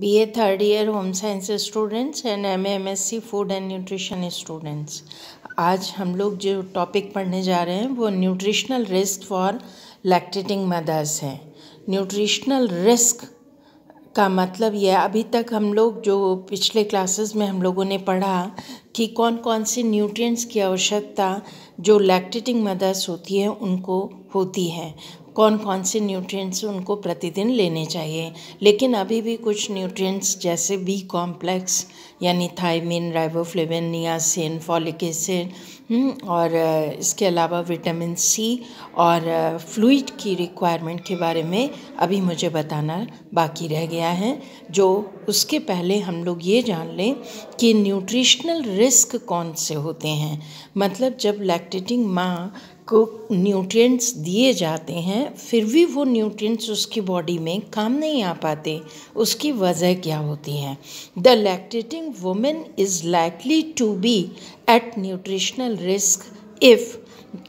B A third year home science students and M M S C food and nutrition students आज हम लोग जो topic पढ़ने जा रहे हैं वो nutritional risk for lactating mothers हैं न्यूट्रिशनल रिस्क का मतलब यह अभी तक हम लोग जो पिछले क्लासेस में हम लोगों ने पढ़ा कि कौन कौन से न्यूट्रिएंट्स की आवश्यकता जो लैक्टेटिंग मदर्स होती है उनको होती है कौन कौन से न्यूट्रिएंट्स उनको प्रतिदिन लेने चाहिए लेकिन अभी भी कुछ न्यूट्रिएंट्स जैसे बी कॉम्प्लेक्स यानी thiamine riboflavin niacin folic acid और इसके अलावा विटामिन सी और फ्लूड की रिक्वायरमेंट के बारे में अभी मुझे बताना बाकी रह गया है जो उसके पहले हम लोग ये जान लें कि न्यूट्रिशनल रिस्क कौन से होते हैं मतलब जब लैक्टेटिंग माँ को न्यूट्रिएंट्स दिए जाते हैं फिर भी वो न्यूट्रिएंट्स उसकी बॉडी में काम नहीं आ पाते उसकी वजह क्या होती है the lactating women is likely to be at nutritional risk if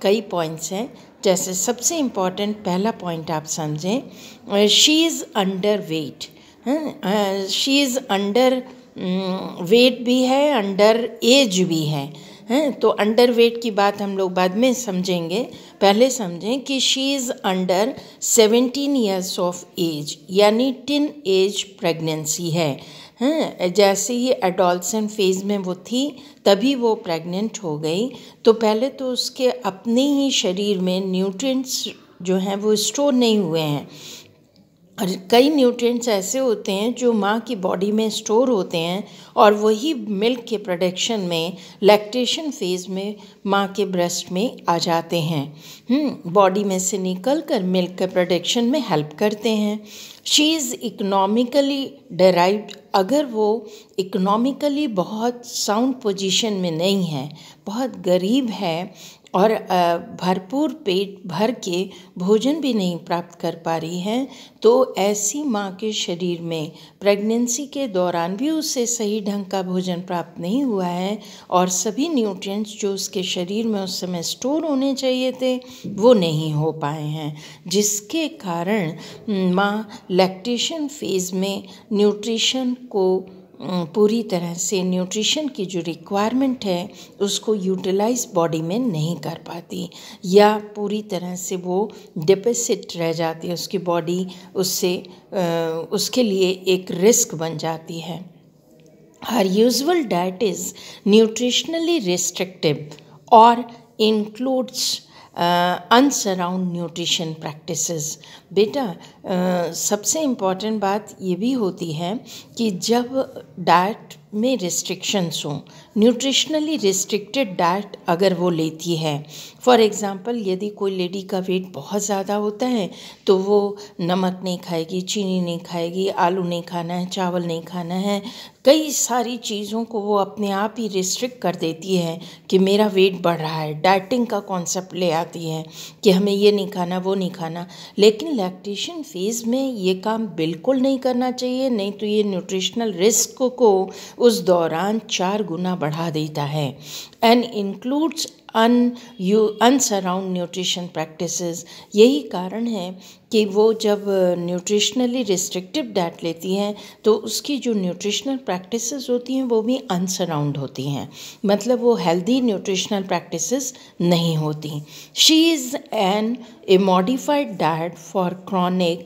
कई पॉइंट्स हैं जैसे सबसे इम्पॉर्टेंट पहला पॉइंट आप समझें she is under weight she is under weight भी है अंडर एज भी है हैं तो अंडर वेट की बात हम लोग बाद में समझेंगे पहले समझें कि she is under seventeen years of age यानी टिन एज प्रेगनेंसी है हैं जैसे ही एडोल्सन फेज़ में वो थी तभी वो प्रेग्नेंट हो गई तो पहले तो उसके अपने ही शरीर में न्यूट्रिएंट्स जो हैं वो स्टोर नहीं हुए हैं और कई न्यूट्रिएंट्स ऐसे होते हैं जो माँ की बॉडी में स्टोर होते हैं और वही मिल्क के प्रोडक्शन में लैक्टेशन फेज़ में माँ के ब्रेस्ट में आ जाते हैं बॉडी हम्म, में से निकल कर मिल्क के प्रोडक्शन में हेल्प करते हैं शी इज़ इकनॉमिकली डराइव अगर वो इकनॉमिकली बहुत साउंड पोजीशन में नहीं है बहुत गरीब है और भरपूर पेट भर के भोजन भी नहीं प्राप्त कर पा रही हैं तो ऐसी माँ के शरीर में प्रेगनेंसी के दौरान भी उसे सही ढंग का भोजन प्राप्त नहीं हुआ है और सभी न्यूट्रिएंट्स जो उसके शरीर में उस समय स्टोर होने चाहिए थे वो नहीं हो पाए हैं जिसके कारण माँ लैक्टेशन फेज़ में न्यूट्रिशन को पूरी तरह से न्यूट्रिशन की जो रिक्वायरमेंट है उसको यूटिलाइज बॉडी में नहीं कर पाती या पूरी तरह से वो डिपेसिट रह जाती है उसकी बॉडी उससे उसके लिए एक रिस्क बन जाती है her usual diet is nutritionally restrictive और इंक्लूड्स अनसराउंड न्यूट्रिशन प्रैक्टिसेस बेटा uh, सबसे इम्पॉर्टेंट बात ये भी होती है कि जब डाइट में रिस्ट्रिक्शंस हों न्यूट्रिशनली रिस्ट्रिक्टेड डाइट अगर वो लेती है फॉर एग्ज़ाम्पल यदि कोई लेडी का वेट बहुत ज़्यादा होता है तो वो नमक नहीं खाएगी चीनी नहीं खाएगी आलू नहीं खाना है चावल नहीं खाना है कई सारी चीज़ों को वो अपने आप ही रिस्ट्रिक्ट कर देती है कि मेरा वेट बढ़ रहा है डाइटिंग का कॉन्सेप्ट ले आती है कि हमें ये नहीं खाना वो नहीं खाना लेकिन लैक्टेशन फेज़ में ये काम बिल्कुल नहीं करना चाहिए नहीं तो ये न्यूट्रिशनल रिस्क को उस दौरान चार गुना बढ़ा देता है and includes un you unsound nutrition practice यही कारण है कि वो जब न्यूट्रिशनली रिस्ट्रिक्टिव डाइट लेती हैं तो उसकी जो न्यूट्रिशनल प्रैक्टिस होती हैं वो भी अनसराउंड होती हैं मतलब वो हेल्दी न्यूट्रिशनल प्रैक्टिस नहीं होती she is on a modified diet for chronic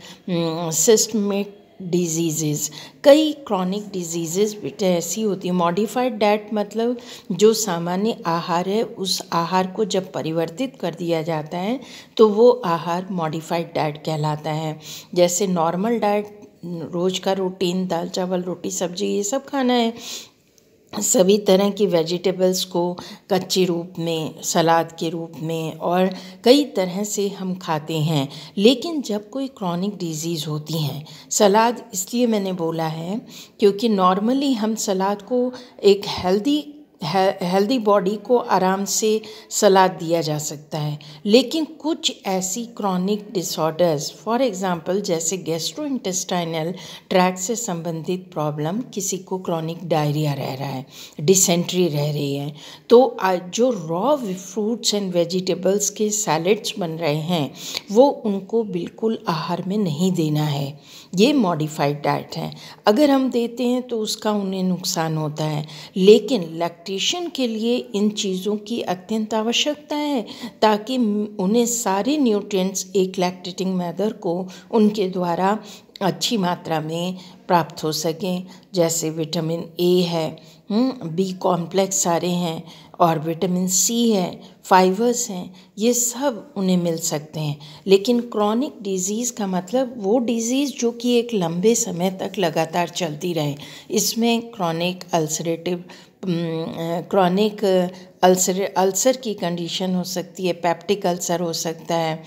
systemic diseases कई क्रॉनिक डिजीज़ेस बेटे ऐसी होती है मॉडिफाइड डाइट मतलब जो सामान्य आहार है उस आहार को जब परिवर्तित कर दिया जाता है तो वो आहार मॉडिफाइड डाइट कहलाता है जैसे नॉर्मल डाइट रोज़ का रूटीन दाल चावल रोटी सब्जी ये सब खाना है सभी तरह की वेजिटेबल्स को कच्चे रूप में सलाद के रूप में और कई तरह से हम खाते हैं लेकिन जब कोई क्रॉनिक डिजीज़ होती हैं सलाद इसलिए मैंने बोला है क्योंकि नॉर्मली हम सलाद को एक हेल्दी हेल्दी बॉडी को आराम से सलाह दिया जा सकता है लेकिन कुछ ऐसी क्रॉनिक डिसऑर्डर्स फॉर एग्जांपल जैसे इंटेस्टाइनल ट्रैक से संबंधित प्रॉब्लम किसी को क्रॉनिक डायरिया रह रहा है डिसेंट्री रह रही है तो जो रॉ फ्रूट्स एंड वेजिटेबल्स के सैलड्स बन रहे हैं वो उनको बिल्कुल आहार में नहीं देना है ये मॉडिफाइड डाइट है अगर हम देते हैं तो उसका उन्हें नुकसान होता है लेकिन लैक्टी न्यूट्रिशन के लिए इन चीज़ों की अत्यंत आवश्यकता है ताकि उन्हें सारे न्यूट्रिएंट्स एक लैक्टेटिंग मैदर को उनके द्वारा अच्छी मात्रा में प्राप्त हो सकें जैसे विटामिन ए है बी कॉम्प्लेक्स हम्म, सारे हैं और विटामिन सी है फाइबर्स हैं ये सब उन्हें मिल सकते हैं लेकिन क्रॉनिक डिजीज़ का मतलब वो डिजीज़ जो कि एक लंबे समय तक लगातार चलती रहे इसमें chronic ulcerative chronic ulcer ulcer की कंडीशन हो सकती है पैप्टिक अल्सर हो सकता है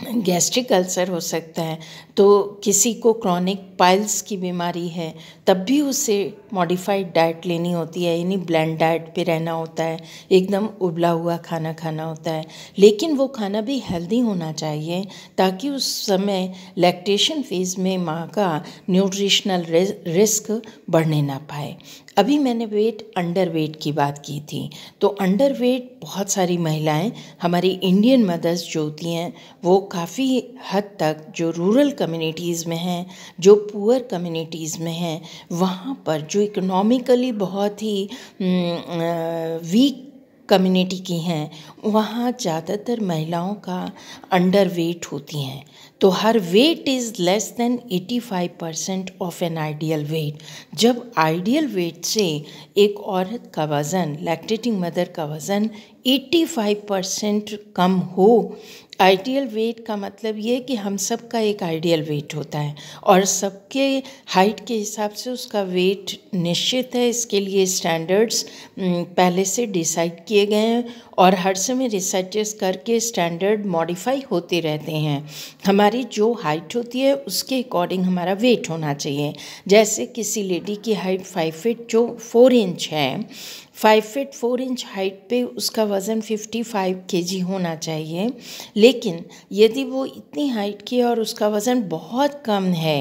गैस्ट्रिक हम्म, अल्सर हो सकता है तो किसी को क्रॉनिक पाइल्स की बीमारी है तब भी उसे मॉडिफाइड डाइट लेनी होती है यानी ब्लैंड डाइट पे रहना होता है एकदम उबला हुआ खाना खाना होता है लेकिन वो खाना भी हेल्दी होना चाहिए ताकि उस समय लैक्टेशन फेज़ में माँ का न्यूट्रिशनल रिस्क बढ़ने ना पाए अभी मैंने वेट अंडर वेट की बात की थी तो अंडर वेट बहुत सारी महिलाएं हमारी इंडियन मदर्स जो होती हैं वो काफ़ी हद तक जो रूरल कम्युनिटीज़ में हैं जो पुअर कम्युनिटीज़ में हैं वहाँ पर जो इकोनॉमिकली बहुत ही वीक कम्युनिटी हम्म, की हैं वहाँ ज़्यादातर महिलाओं का अंडर वेट होती हैं तो her weight is less than 85 percent of an ideal weight जब आइडियल वेट से एक औरत का वज़न लैक्टेटिंग मदर का वज़न 85 परसेंट कम हो आइडियल वेट का मतलब ये है कि हम सब का एक आइडियल वेट होता है और सबके हाइट के हिसाब से उसका वेट निश्चित है इसके लिए स्टैंडर्ड्स पहले से डिसाइड किए गए हैं और हर समय रिसर्चेस करके स्टैंडर्ड मॉडिफाई होते रहते हैं हमारी जो हाइट होती है उसके अकॉर्डिंग हमारा वेट होना चाहिए जैसे किसी लेडी की हाइट फाइव फिट जो फोर इंच है five feet four inch height पे उसका वज़न फिफ्टी फाइव के जी होना चाहिए लेकिन यदि वो इतनी हाइट की और उसका वज़न बहुत कम है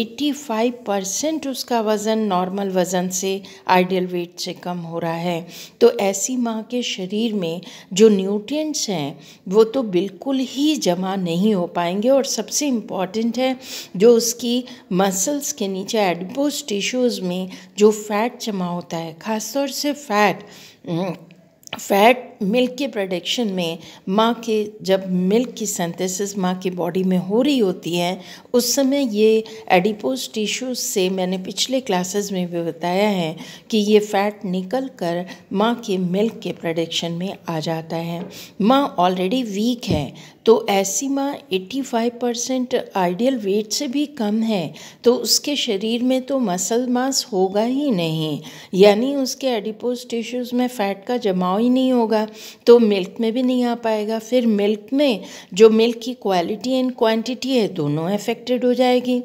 एट्टी फाइव परसेंट उसका वज़न नॉर्मल वज़न से आइडियल वेट से कम हो रहा है तो ऐसी माँ के शरीर में में जो न्यूट्रिएंट्स हैं वो तो बिल्कुल ही जमा नहीं हो पाएंगे और सबसे इम्पॉर्टेंट है जो उसकी मसल्स के नीचे एडबोस टिश्यूज़ में जो फैट जमा होता है ख़ासतौर से फैट फैट हम्म, मिल्क के प्रोडक्शन में माँ के जब मिल्क की सेंथेसिस माँ की बॉडी में हो रही होती है उस समय ये एडिपोज टिश्यूज से मैंने पिछले क्लासेस में भी बताया है कि ये फैट निकल कर माँ के मिल्क के प्रोडक्शन में आ जाता है माँ ऑलरेडी वीक है तो ऐसी माँ 85 परसेंट आइडियल वेट से भी कम है तो उसके शरीर में तो मसल मास होगा ही नहीं यानी उसके एडिपोज टिश्यूज़ में फ़ैट का जमाव ही नहीं होगा जाएगा तो मिल्क में भी नहीं आ पाएगा फिर मिल्क में जो मिल्क की क्वालिटी एंड क्वांटिटी है दोनों अफेक्टेड हो जाएगी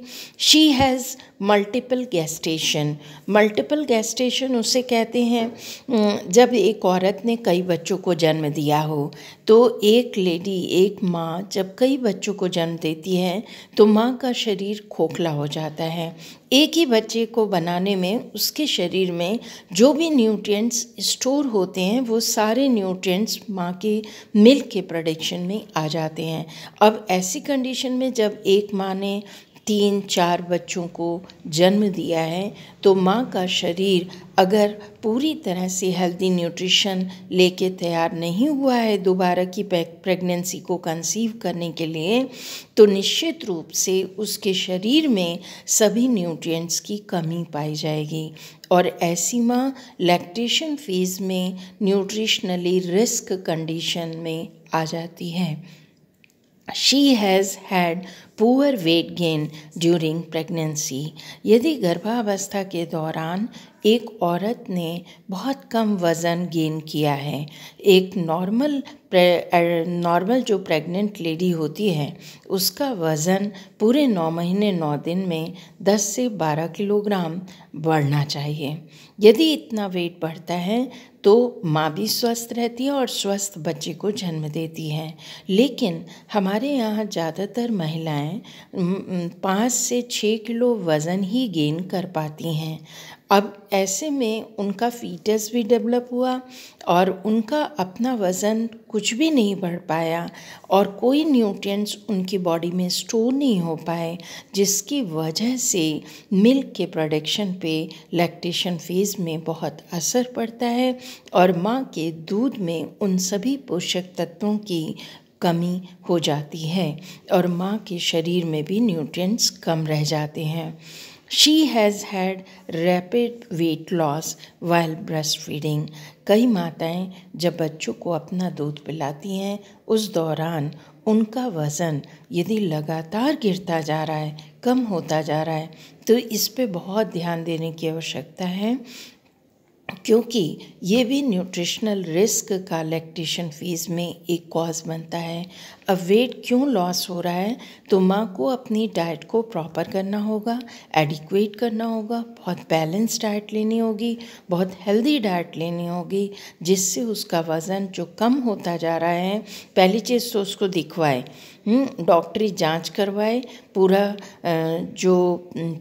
she has multiple gestation multiple gestation उसे कहते हैं जब एक औरत ने कई बच्चों को जन्म दिया हो तो एक लेडी एक माँ जब कई बच्चों को जन्म देती है तो माँ का शरीर खोखला हो जाता है एक ही बच्चे को बनाने में उसके शरीर में जो भी न्यूट्रिएंट्स स्टोर होते हैं वो सारे न्यूट्रिएंट्स माँ के मिल्क के प्रोडक्शन में आ जाते हैं अब ऐसी कंडीशन में जब एक माँ ने तीन चार बच्चों को जन्म दिया है तो माँ का शरीर अगर पूरी तरह से हेल्दी न्यूट्रिशन लेके तैयार नहीं हुआ है दोबारा की प्रेगनेंसी को कंसीव करने के लिए तो निश्चित रूप से उसके शरीर में सभी न्यूट्रिएंट्स की कमी पाई जाएगी और ऐसी माँ लैक्टेशन फेज़ में न्यूट्रिशनली रिस्क कंडीशन में आ जाती है she has had poor weight gain during pregnancy यदि गर्भावस्था के दौरान एक औरत ने बहुत कम वज़न गेन किया है एक नॉर्मल नॉर्मल जो प्रेग्नेंट लेडी होती है उसका वज़न पूरे नौ महीने नौ दिन में दस से बारह किलोग्राम बढ़ना चाहिए यदि इतना वेट बढ़ता है तो माँ भी स्वस्थ रहती है और स्वस्थ बच्चे को जन्म देती है लेकिन हमारे यहाँ ज़्यादातर महिलाएं पाँच से छः किलो वज़न ही गेन कर पाती हैं अब ऐसे में उनका फीटस भी डेवलप हुआ और उनका अपना वज़न कुछ कुछ भी नहीं बढ़ पाया और कोई न्यूट्रिएंट्स उनकी बॉडी में स्टोर नहीं हो पाए जिसकी वजह से मिल्क के प्रोडक्शन पे लैक्टेशन फेज़ में बहुत असर पड़ता है और माँ के दूध में उन सभी पोषक तत्वों की कमी हो जाती है और माँ के शरीर में भी न्यूट्रिएंट्स कम रह जाते हैं she has had rapid weight loss loss breast feeding कई माताएं जब बच्चों को अपना दूध पिलाती हैं उस दौरान उनका वज़न यदि लगातार गिरता जा रहा है कम होता जा रहा है तो इस पे बहुत ध्यान देने की आवश्यकता है क्योंकि ये भी न्यूट्रिशनल रिस्क का लैक्टेशन फेज़ में एक कॉज बनता है अब वेट क्यों लॉस हो रहा है तो माँ को अपनी डाइट को प्रॉपर करना होगा एडिक्वेट करना होगा बहुत बैलेंस डाइट लेनी होगी बहुत हेल्दी डाइट लेनी होगी जिससे उसका वज़न जो कम होता जा रहा है पहली चीज़ तो उसको दिखवाए डॉक्टरी हम्म, जांच करवाए पूरा जो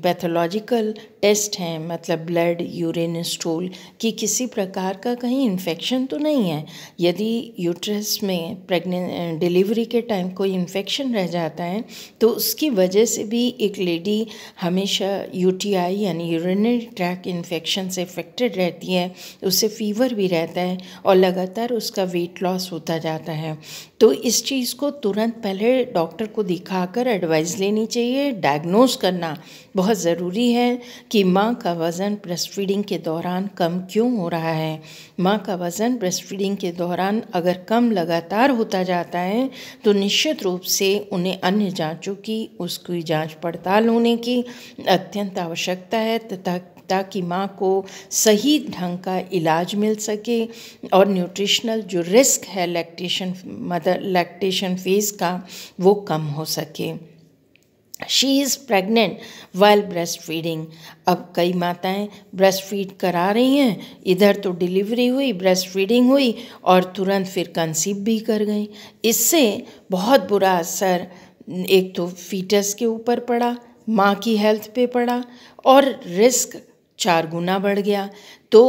पैथोलॉजिकल टेस्ट हैं मतलब ब्लड यूरिन स्टूल कि किसी प्रकार का कहीं इन्फेक्शन तो नहीं है यदि यूट्रस में प्रेगने डिलीवरी के टाइम कोई इन्फेक्शन रह जाता है तो उसकी वजह से भी एक लेडी हमेशा यूटीआई यानी यूरिनरी ट्रैक इन्फेक्शन से इफेक्टेड रहती है उससे फीवर भी रहता है और लगातार उसका वेट लॉस होता जाता है तो इस चीज़ को तुरंत पहले पहले डॉक्टर को दिखाकर एडवाइस लेनी चाहिए डायग्नोस करना बहुत ज़रूरी है कि माँ का वज़न ब्रेस्ट फीडिंग के दौरान कम क्यों हो रहा है माँ का वज़न ब्रेस्ट फीडिंग के दौरान अगर कम लगातार होता जाता है तो निश्चित रूप से उन्हें अन्य जाँचों की उसकी जाँच पड़ताल होने की अत्यंत आवश्यकता है तथा ताकि माँ को सही ढंग का इलाज मिल सके और न्यूट्रिशनल जो रिस्क है लैक्टेशन मदर लैक्टेशन फेज़ का वो कम हो सके she is pregnant while breast feeding अब कई माताएं ब्रेस्ट फीड करा रही हैं इधर तो डिलीवरी हुई ब्रेस्ट फीडिंग हुई और तुरंत फिर कंसीव भी कर गई इससे बहुत बुरा असर एक तो फीटस के ऊपर पड़ा माँ की हेल्थ पे पड़ा और रिस्क चार गुना बढ़ गया तो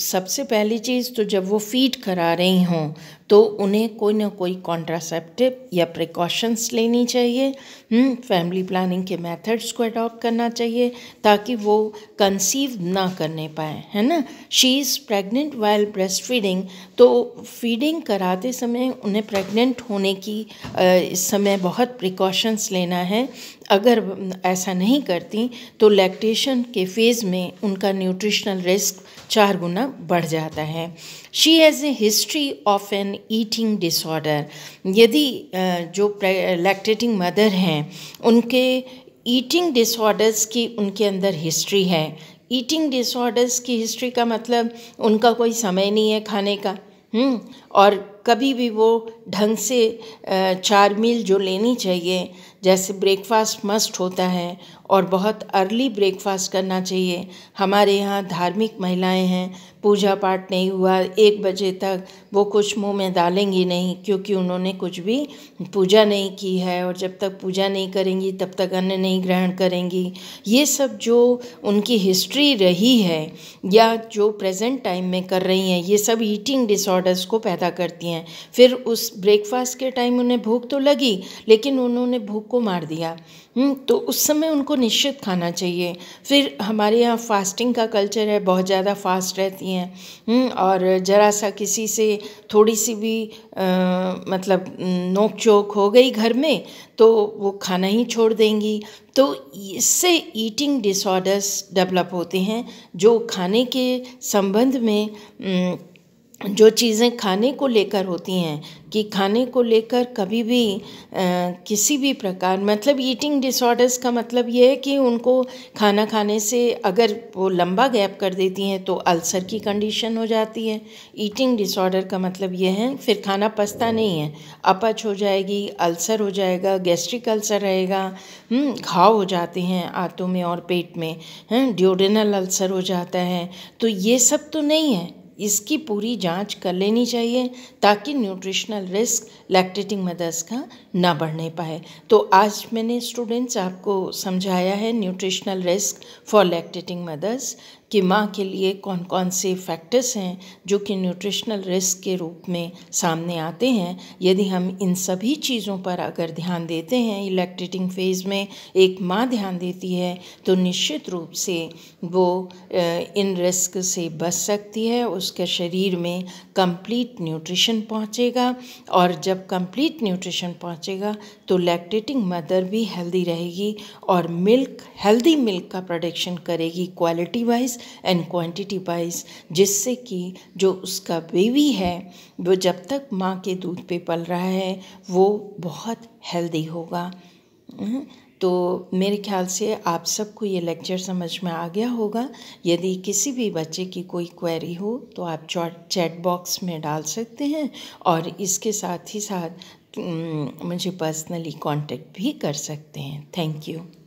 सबसे पहली चीज़ तो जब वो फीट करा रही हों तो उन्हें कोई ना कोई कॉन्ट्रासेप्टिव या प्रिकॉशंस लेनी चाहिए फैमिली हम्म, प्लानिंग के मेथड्स को अडॉप्ट करना चाहिए ताकि वो कंसीव ना करने पाए है ना she is pregnant while breast feeding तो फीडिंग कराते समय उन्हें प्रेग्नेंट होने की इस समय बहुत प्रिकॉशंस लेना है अगर ऐसा नहीं करती तो लैक्टेशन के फेज़ में उनका न्यूट्रिशनल रिस्क चार गुना बढ़ जाता है she has a history of an eating disorder यदि जो लैक्टेटिंग मदर हैं उनके ईटिंग डिसऑर्डर्स की उनके अंदर हिस्ट्री है ईटिंग डिसऑर्डर्स की हिस्ट्री का मतलब उनका कोई समय नहीं है खाने का हम्म, और कभी भी वो ढंग से चार मील जो लेनी चाहिए जैसे ब्रेकफास्ट मस्ट होता है और बहुत अर्ली ब्रेकफास्ट करना चाहिए हमारे यहाँ धार्मिक महिलाएं हैं पूजा पाठ नहीं हुआ एक बजे तक वो कुछ मुंह में डालेंगी नहीं क्योंकि उन्होंने कुछ भी पूजा नहीं की है और जब तक पूजा नहीं करेंगी तब तक अन्न नहीं ग्रहण करेंगी ये सब जो उनकी हिस्ट्री रही है या जो प्रेजेंट टाइम में कर रही हैं ये सब ईटिंग डिसऑर्डर्स को पैदा करती हैं फिर उस ब्रेकफास्ट के टाइम उन्हें भूख तो लगी लेकिन उन्होंने भूख को मार दिया हम्म, तो उस समय उनको निश्चित खाना चाहिए फिर हमारे यहाँ फास्टिंग का कल्चर है बहुत ज़्यादा फास्ट रहती हैं हम्म, और ज़रा सा किसी से थोड़ी सी भी आ, मतलब नोक चोक हो गई घर में तो वो खाना ही छोड़ देंगी तो इससे ईटिंग डिसऑर्डर्स डेवलप होते हैं जो खाने के संबंध में हम्म, जो चीज़ें खाने को लेकर होती हैं कि खाने को लेकर कभी भी किसी भी प्रकार मतलब ईटिंग डिसऑर्डर्स का मतलब ये है कि उनको खाना खाने से अगर वो लंबा गैप कर देती हैं तो अल्सर की कंडीशन हो जाती है ईटिंग डिसऑर्डर का मतलब ये है फिर खाना पस्ता नहीं है अपच हो जाएगी अल्सर हो जाएगा गैस्ट्रिक अल्सर रहेगा हम्म, घाव हो जाते हैं आँतों में और पेट में ड्योडेनल अल्सर हो जाता है तो ये सब तो नहीं है इसकी पूरी जांच कर लेनी चाहिए ताकि न्यूट्रिशनल रिस्क लैक्टेटिंग मदर्स का ना बढ़ने पाए तो आज मैंने स्टूडेंट्स आपको समझाया है nutritional risk for lactating mothers कि माँ के लिए कौन कौन से फैक्टर्स हैं जो कि न्यूट्रिशनल रिस्क के रूप में सामने आते हैं यदि हम इन सभी चीज़ों पर अगर ध्यान देते हैं इलेक्ट्रेटिंग फेज़ में एक माँ ध्यान देती है तो निश्चित रूप से वो इन रिस्क से बच सकती है उसके शरीर में कंप्लीट न्यूट्रिशन पहुँचेगा और जब कंप्लीट न्यूट्रिशन पहुँचेगा तो लैक्टेटिंग मदर भी हेल्दी रहेगी और मिल्क हेल्दी मिल्क का प्रोडक्शन करेगी quality wise wise and quantity wise जिससे कि जो उसका बेबी है वो जब तक माँ के दूध पे पल रहा है वो बहुत हेल्दी होगा हम्म, तो मेरे ख्याल से आप सबको ये लेक्चर समझ में आ गया होगा यदि किसी भी बच्चे की कोई क्वेरी हो तो आप चैट बॉक्स में डाल सकते हैं और इसके साथ ही साथ हम्म, मुझे पर्सनली कांटेक्ट भी कर सकते हैं थैंक यू